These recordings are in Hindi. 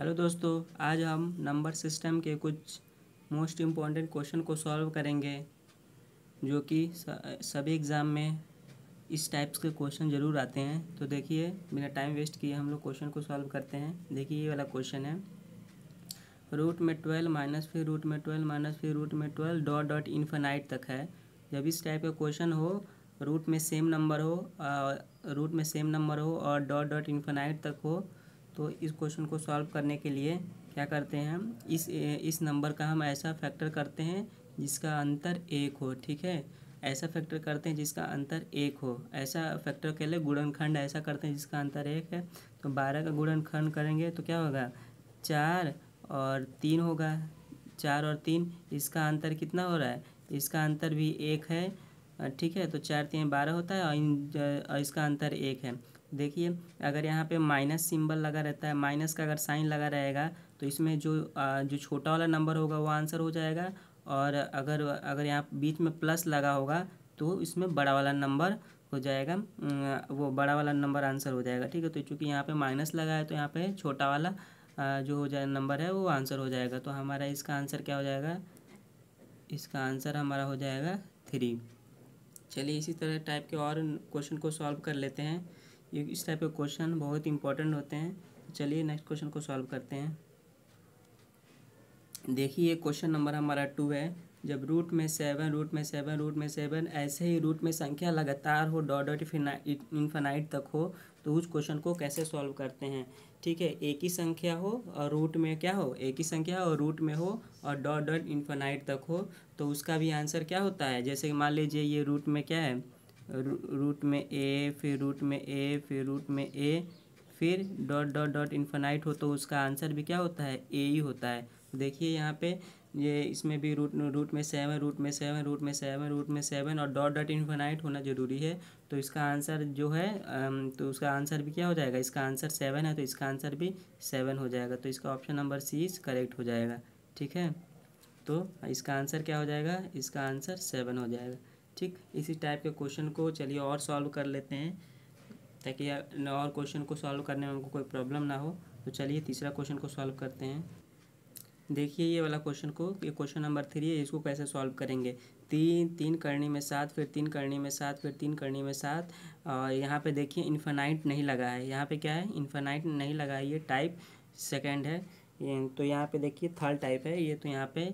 हेलो दोस्तों आज हम नंबर सिस्टम के कुछ मोस्ट इम्पॉर्टेंट क्वेश्चन को सॉल्व करेंगे जो कि सभी एग्ज़ाम में इस टाइप्स के क्वेश्चन ज़रूर आते हैं तो देखिए बिना टाइम वेस्ट किए हम लोग क्वेश्चन को सॉल्व करते हैं देखिए ये वाला क्वेश्चन है रूट में ट्वेल्व माइनस फिर रूट में ट्वेल्व माइनस फिर रूट में ट्वेल्व डॉट डॉट इन्फेनाइट तक है जब इस टाइप का क्वेश्चन हो रूट में सेम नंबर हो रूट में सेम नंबर हो और डॉट डॉट इन्फेनाइट तक हो तो इस क्वेश्चन को सॉल्व करने के लिए क्या करते हैं हम इस इस नंबर का हम ऐसा फैक्टर करते हैं जिसका अंतर एक हो ठीक है ऐसा फैक्टर करते हैं जिसका अंतर एक हो ऐसा फैक्टर के लिए गुणनखंड ऐसा करते हैं जिसका अंतर एक है तो बारह का गुणनखंड करेंगे तो क्या होगा चार और तीन होगा चार और तीन इसका अंतर कितना हो रहा है इसका अंतर भी एक है ठीक है तो चार तीन बारह होता है और और इसका अंतर एक है देखिए अगर यहाँ पे माइनस सिंबल लगा रहता है माइनस का अगर साइन लगा रहेगा तो इसमें जो जो छोटा वाला नंबर होगा वो आंसर हो जाएगा और अगर अगर यहाँ बीच में प्लस लगा होगा तो इसमें बड़ा वाला नंबर हो जाएगा वो बड़ा वाला नंबर आंसर हो जाएगा ठीक है तो चूँकि यहाँ पर माइनस लगा है तो यहाँ पर छोटा वाला जो हो जाए नंबर है वो आंसर हो जाएगा तो हमारा इसका आंसर क्या हो जाएगा इसका आंसर हमारा हो जाएगा थ्री चलिए इसी तरह टाइप के और क्वेश्चन को सॉल्व कर लेते हैं ये इस टाइप के क्वेश्चन बहुत इंपॉर्टेंट होते हैं चलिए नेक्स्ट क्वेश्चन को सॉल्व करते हैं देखिए क्वेश्चन नंबर हमारा टू है जब रूट में सेवन रूट में सेवन रूट में सेवन ऐसे ही रूट में संख्या लगातार हो डॉट डॉट इन्फेनाइट तक हो तो उस क्वेश्चन को कैसे सॉल्व करते हैं ठीक है एक ही संख्या हो और रूट में क्या हो एक ही संख्या हो रूट में हो और डॉट डॉट इन्फेनाइट तक हो तो उसका भी आंसर क्या होता है जैसे मान लीजिए ये रूट में क्या है रूट में ए फिर रूट में ए फिर रूट में ए फिर डॉट डॉट डॉट इन्फेनाइट हो तो उसका आंसर भी क्या होता है ए ही होता है देखिए यहाँ पे ये इसमें भी रूट रूट में सेवन रूट में सेवन रूट में सेवन रूट में सेवन और डॉट डॉट इन्फेनाइट होना जरूरी है तो इसका आंसर जो है तो उसका आंसर भी क्या हो जाएगा इसका आंसर सेवन है तो इसका आंसर भी सेवन हो जाएगा तो इसका option number C is correct हो जाएगा ठीक है तो इसका आंसर क्या हो जाएगा इसका आंसर सेवन हो जाएगा ठीक इसी टाइप के क्वेश्चन को चलिए और सॉल्व कर लेते हैं ताकि और क्वेश्चन को सॉल्व करने में हमको कोई प्रॉब्लम ना हो तो चलिए तीसरा क्वेश्चन को सॉल्व करते हैं देखिए ये वाला क्वेश्चन को ये क्वेश्चन नंबर थ्री है इसको कैसे सॉल्व करेंगे तीन तीन करनी में सात फिर तीन करनी में सात फिर तीन करनी में सात और यहाँ पे देखिए इन्फेनाइट नहीं लगा है यहाँ पे क्या है इन्फेनाइट नहीं लगा है ये टाइप सेकंड है तो यहाँ पे देखिए थर्ड टाइप है ये तो यहाँ पे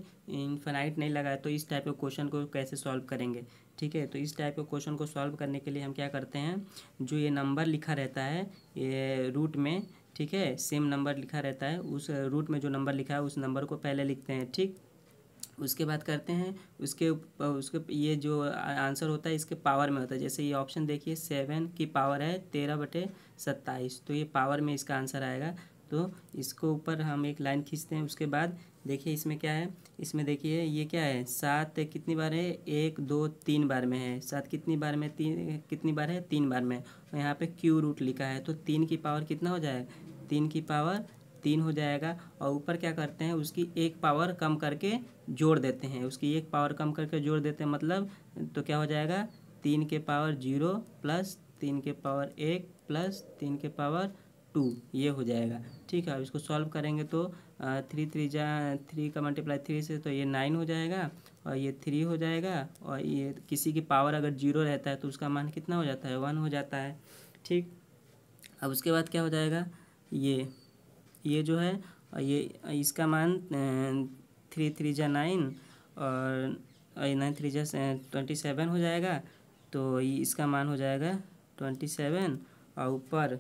इन्फेनाइट तो नहीं लगा है तो इस टाइप के क्वेश्चन को कैसे सॉल्व करेंगे ठीक है तो इस टाइप के क्वेश्चन को सॉल्व करने के लिए हम क्या करते हैं जो ये नंबर लिखा रहता है ये रूट में ठीक है सेम नंबर लिखा रहता है उस रूट में जो नंबर लिखा है उस नंबर को पहले लिखते हैं ठीक उसके बाद करते हैं उसके उसके ये जो आंसर होता है इसके पावर में होता है जैसे ये ऑप्शन देखिए सेवन की पावर है तेरह बटे सत्ताईस तो ये पावर में इसका आंसर आएगा तो इसको ऊपर हम एक लाइन खींचते हैं उसके बाद देखिए इसमें क्या है इसमें देखिए ये क्या है सात कितनी बार है एक दो तीन बार में है सात कितनी बार में तीन कितनी बार है तीन बार में और यहाँ पे क्यू रूट लिखा है तो तीन की पावर कितना हो जाएगा तीन की पावर तीन हो जाएगा और ऊपर क्या करते हैं उसकी एक पावर कम करके जोड़ देते हैं उसकी एक पावर कम करके जोड़ देते हैं मतलब तो क्या हो जाएगा तीन के पावर जीरो प्लस तीन के पावर एक प्लस तीन के पावर टू ये हो जाएगा ठीक है अब इसको सॉल्व करेंगे तो थ्री थ्री जा थ्री का मल्टीप्लाई थ्री से तो ये नाइन हो जाएगा और ये थ्री हो जाएगा और ये किसी की पावर अगर जीरो रहता है तो उसका मान कितना हो जाता है वन हो जाता है ठीक अब उसके बाद क्या हो जाएगा ये ये जो है और ये इसका मान थ्री थ्री जा नाइन और नाइन थ्री जा ट्वेंटी सेवन हो जाएगा तो इसका मान हो जाएगा ट्वेंटी सेवन और ऊपर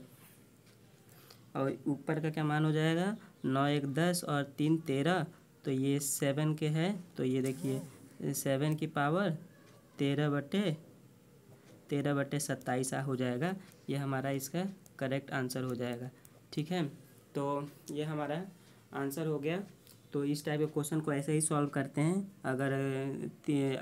और ऊपर का क्या मान हो जाएगा नौ एक दस और तीन तेरह तो ये सेवन के है तो ये देखिए सेवन की पावर तेरह बटे तेरह बटे सत्ताईस हो जाएगा ये हमारा इसका करेक्ट आंसर हो जाएगा ठीक है तो ये हमारा आंसर हो गया तो इस टाइप के क्वेश्चन को ऐसे ही सॉल्व करते हैं अगर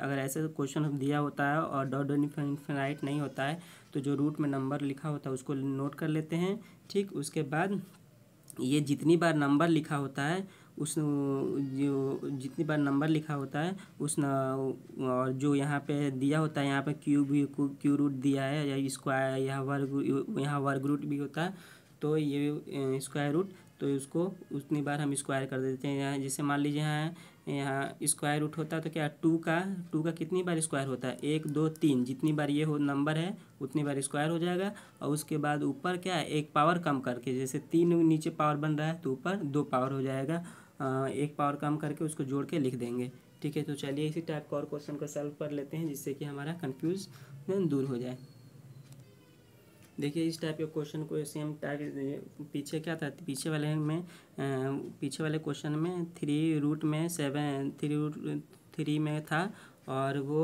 अगर ऐसे क्वेश्चन दिया होता है और डॉट डॉट नहीं होता है तो जो रूट में नंबर लिखा होता है उसको नोट कर लेते हैं ठीक उसके बाद ये जितनी बार नंबर लिखा होता है उस जो जितनी बार नंबर लिखा होता है उस न, और जो यहाँ पे दिया होता है यहाँ पे क्यूब क्यू रूट दिया है या स्क्वायर यहाँ वर्ग यहाँ वर्ग रूट भी होता है तो ये स्क्वायर रूट तो उसको उतनी बार हम स्क्वायर कर देते हैं यहाँ जैसे मान लीजिए यहाँ यहाँ स्क्वायर रूट होता है तो क्या टू का टू का कितनी बार स्क्वायर होता है एक दो तीन जितनी बार ये हो नंबर है उतनी बार स्क्वायर हो जाएगा और उसके बाद ऊपर क्या है एक पावर कम करके जैसे तीन नीचे पावर बन रहा है तो ऊपर दो पावर हो जाएगा एक पावर कम करके उसको जोड़ के लिख देंगे ठीक है तो चलिए इसी टाइप का और क्वेश्चन को सॉल्व कर लेते हैं जिससे कि हमारा कन्फ्यूजन दूर हो जाए देखिए इस टाइप के क्वेश्चन को सेम टाइप पीछे क्या था पीछे वाले में पीछे वाले क्वेश्चन में थ्री रूट में सेवन थ्री रूट थ्री में था और वो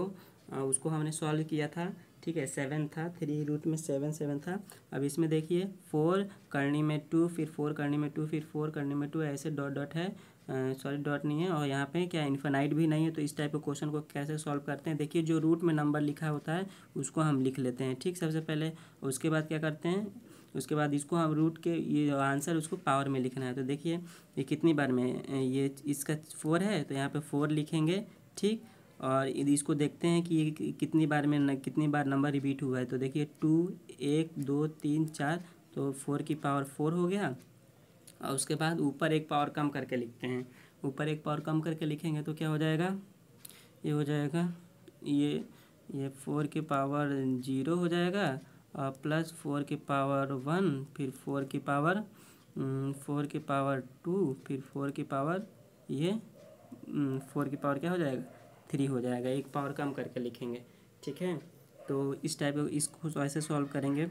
उसको हमने सॉल्व किया था ठीक है सेवन था थ्री रूट में सेवन सेवन था अब इसमें देखिए फोर करनी में टू फिर फोर करनी में टू फिर फोर करनी में टू ऐसे डॉट डॉट है सॉरी डॉट नहीं है और यहाँ पे क्या इन्फेनाइट भी नहीं है तो इस टाइप के क्वेश्चन को कैसे सॉल्व करते हैं देखिए जो रूट में नंबर लिखा होता है उसको हम लिख लेते हैं ठीक सबसे पहले उसके बाद क्या करते हैं उसके बाद इसको हम रूट के ये आंसर उसको पावर में लिखना है तो देखिए ये कितनी बार में ये इसका फोर है तो यहाँ पर फोर लिखेंगे ठीक और इसको देखते हैं कि ये कितनी बार में कितनी बार नंबर रिपीट हुआ है तो देखिए टू एक दो तीन चार तो फोर की पावर फोर हो गया और उसके बाद ऊपर एक पावर कम करके लिखते हैं ऊपर एक पावर कम करके लिखेंगे तो क्या हो जाएगा ये हो जाएगा ये ये फोर के पावर जीरो हो जाएगा और प्लस फोर के पावर वन फिर फोर की पावर फोर के पावर टू फिर फोर की पावर ये फोर हम्म, की पावर क्या हो जाएगा थ्री हो जाएगा एक पावर कम करके लिखेंगे ठीक है तो इस टाइप इसको ऐसे सॉल्व करेंगे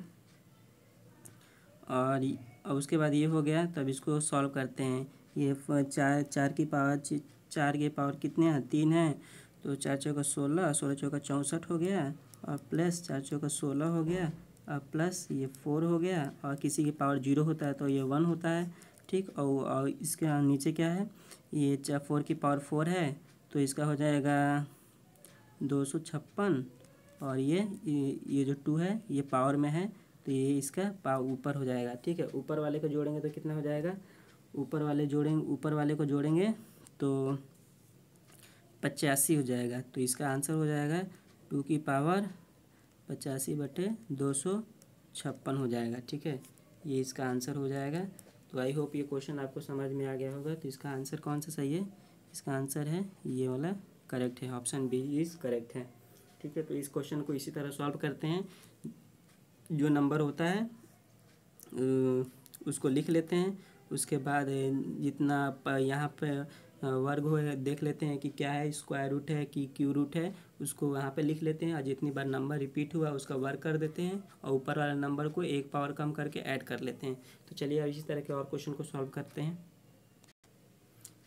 और अब उसके बाद ये हो गया तब इसको सॉल्व करते हैं ये चार चार की पावर चार के पावर कितने हैं तीन हैं तो चार चौका सोलह सोलह चौका चौंसठ हो गया और प्लस चार चौका सोलह हो गया और प्लस ये फोर हो गया और किसी की पावर जीरो होता है तो ये वन होता है ठीक और, और इसके नीचे क्या है ये चार फोर की पावर फोर है तो इसका हो जाएगा दो सौ छप्पन और ये ये जो टू है ये पावर में है तो ये इसका पाव ऊपर हो जाएगा ठीक है ऊपर वाले को जोड़ेंगे तो कितना हो जाएगा ऊपर वाले जोड़ेंगे ऊपर वाले को जोड़ेंगे तो पचासी हो जाएगा तो इसका आंसर हो जाएगा टू की पावर पचासी बटे दो सौ छप्पन हो जाएगा ठीक है ये इसका आंसर हो जाएगा तो आई होप ये क्वेश्चन आपको समझ में आ गया होगा तो इसका आंसर कौन सा सही है इसका आंसर है ये वाला करेक्ट है ऑप्शन बी इज़ करेक्ट है ठीक है तो इस क्वेश्चन को इसी तरह सॉल्व करते हैं जो नंबर होता है उसको लिख लेते हैं उसके बाद जितना यहाँ पर वर्ग हो देख लेते हैं कि क्या है स्क्वायर रूट है कि क्यू रूट है उसको वहाँ पे लिख लेते हैं और जितनी बार नंबर रिपीट हुआ उसका वर्ग कर देते हैं और ऊपर वाला नंबर को एक पावर कम करके ऐड कर लेते हैं तो चलिए अब इसी तरह के और क्वेश्चन को सॉल्व करते हैं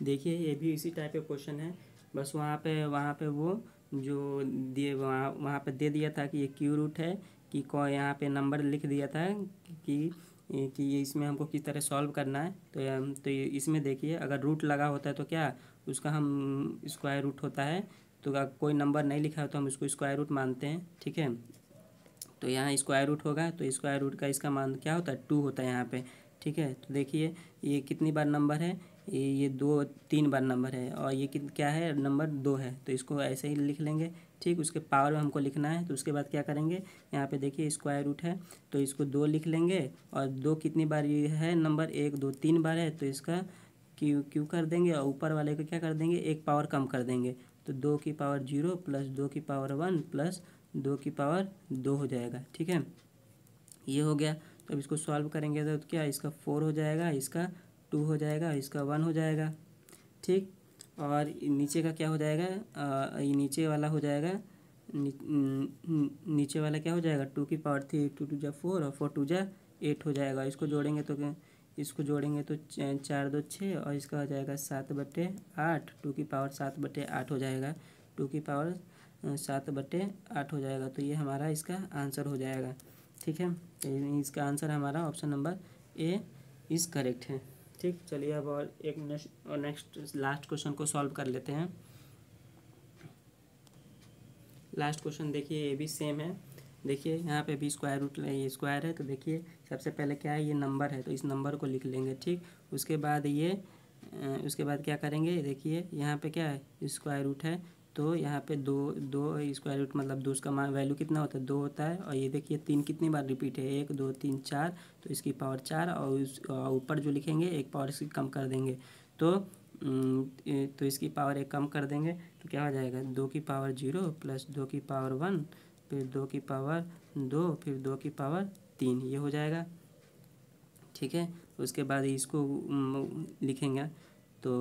देखिए ये भी इसी टाइप का क्वेश्चन है बस वहाँ पे वहाँ पे वो जो दिए वहाँ वहाँ पे दे दिया था कि ये क्यू रूट है कि कौ यहाँ पे नंबर लिख दिया था कि कि ये इसमें हमको किस तरह सॉल्व करना है तो तो इसमें देखिए अगर रूट लगा होता है तो क्या उसका हम स्क्वायर रूट होता है तो अगर कोई नंबर नहीं लिखा है तो हम उसको स्क्वायर रूट मानते हैं ठीक है तो यहाँ स्क्वायर रूट होगा तो स्क्वायर रूट का इसका मान क्या होता है टू होता है यहाँ पे ठीक है तो देखिए ये कितनी बार नंबर है ये दो तीन बार नंबर है और ये क्या है नंबर दो है तो इसको ऐसे ही लिख लेंगे ठीक उसके पावर में हमको लिखना है तो उसके बाद क्या करेंगे यहाँ पे देखिए स्क्वायर रूट है तो इसको दो लिख लेंगे और दो कितनी बार ये है नंबर एक दो तीन बार है तो इसका क्यू क्यू कर देंगे और ऊपर वाले को क्या कर देंगे एक पावर कम कर देंगे तो दो की पावर जीरो प्लस दो की पावर वन प्लस दो की पावर दो हो जाएगा ठीक है ये हो गया तो अब इसको सॉल्व करेंगे तो क्या इसका फोर हो जाएगा इसका टू हो जाएगा इसका वन हो जाएगा ठीक और नीचे का क्या हो जाएगा ये नीचे वाला हो जाएगा नी, नीचे वाला क्या हो जाएगा टू की पावर थ्री टू टू जा फोर और फोर टू जा एट हो जाएगा इसको जोड़ेंगे तो इसको जोड़ेंगे तो चार दो छः और इसका हो जाएगा सात बटे आठ टू की पावर सात बटे आठ हो जाएगा टू की पावर सात बटे आठ हो जाएगा तो ये हमारा इसका आंसर हो जाएगा ठीक है तो इसका आंसर हमारा option number A is correct है ठीक चलिए अब और एक नेक्स्ट और नेक्स्ट लास्ट क्वेश्चन को सॉल्व कर लेते हैं लास्ट क्वेश्चन देखिए ये भी सेम है देखिए यहाँ पे भी स्क्वायर रूट ये स्क्वायर है तो देखिए सबसे पहले क्या है ये नंबर है तो इस नंबर को लिख लेंगे ठीक उसके बाद ये उसके बाद क्या करेंगे देखिए यहाँ पे क्या है स्क्वायर रूट है तो यहाँ पे दो दो स्क्वायर रूट मतलब दो उसका वैल्यू कितना होता है दो होता है और ये देखिए तीन कितनी बार रिपीट है एक दो तीन चार तो इसकी पावर चार और उस ऊपर जो लिखेंगे एक पावर इसकी कम कर देंगे तो तो इसकी पावर एक कम कर देंगे तो क्या हो जाएगा दो की पावर जीरो प्लस दो की पावर वन फिर दो की पावर दो फिर दो की पावर तीन ये हो जाएगा ठीक है उसके बाद इसको लिखेंगे तो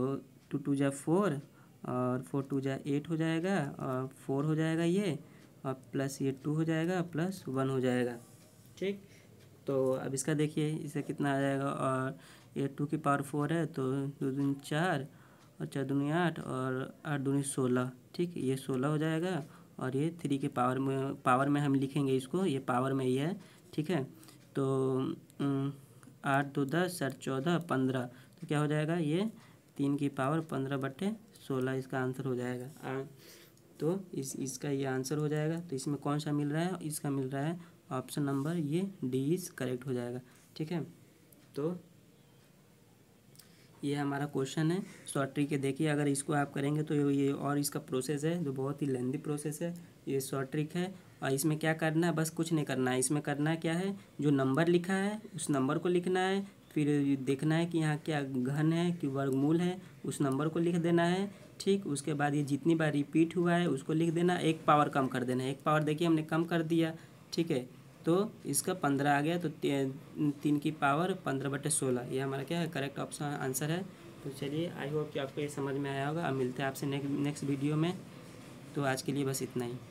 टू टू जै फोर और फोर टू जाए एट हो जाएगा और फोर हो जाएगा ये और प्लस ये टू हो जाएगा प्लस वन हो जाएगा ठीक तो अब इसका देखिए इसे कितना आ जाएगा और ये टू की पावर फोर है तो दो दूनी चार और चार दूनी आठ और आठ दूनी सोलह ठीक ये सोलह हो जाएगा और ये थ्री के पावर में पावर में हम लिखेंगे इसको ये पावर में ही है ठीक है तो आठ दो दस सर चौदह पंद्रह तो क्या हो जाएगा ये तीन की पावर पंद्रह बटे सोलह इसका आंसर हो जाएगा आ, तो इस इसका ये आंसर हो जाएगा तो इसमें कौन सा मिल रहा है इसका मिल रहा है ऑप्शन नंबर ये डी इज करेक्ट हो जाएगा ठीक है तो ये हमारा क्वेश्चन है शॉर्ट तो ट्रिक है देखिए अगर इसको आप करेंगे तो ये और इसका प्रोसेस है जो बहुत ही लेंदी प्रोसेस है ये शॉर्ट ट्रिक है और इसमें क्या करना है बस कुछ नहीं करना है इसमें करना है क्या है जो नंबर लिखा है उस नंबर को लिखना है फिर देखना है कि यहाँ क्या घन है कि वर्गमूल है उस नंबर को लिख देना है ठीक उसके बाद ये जितनी बार रिपीट हुआ है उसको लिख देना एक पावर कम कर देना है एक पावर देखिए हमने कम कर दिया ठीक है तो इसका पंद्रह आ गया तो तीन की पावर पंद्रह बटे सोलह ये हमारा क्या है करेक्ट ऑप्शन आंसर है तो चलिए आई होप कि आपको ये समझ में आया होगा अब मिलते हैं आपसे नेक्स्ट नेक्स्ट वीडियो में तो आज के लिए बस इतना ही